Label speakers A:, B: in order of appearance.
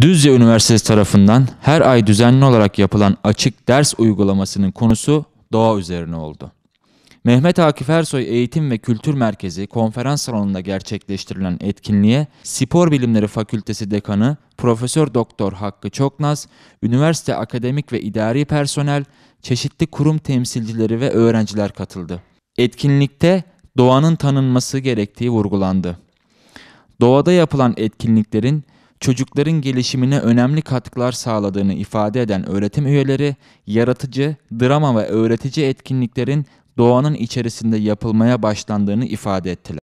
A: Düzce Üniversitesi tarafından her ay düzenli olarak yapılan açık ders uygulamasının konusu doğa üzerine oldu. Mehmet Akif Ersoy Eğitim ve Kültür Merkezi konferans salonunda gerçekleştirilen etkinliğe Spor Bilimleri Fakültesi Dekanı Profesör Doktor Hakkı Çoknaz, üniversite akademik ve idari personel, çeşitli kurum temsilcileri ve öğrenciler katıldı. Etkinlikte doğanın tanınması gerektiği vurgulandı. Doğada yapılan etkinliklerin çocukların gelişimine önemli katkılar sağladığını ifade eden öğretim üyeleri, yaratıcı, drama ve öğretici etkinliklerin doğanın içerisinde yapılmaya başlandığını ifade ettiler.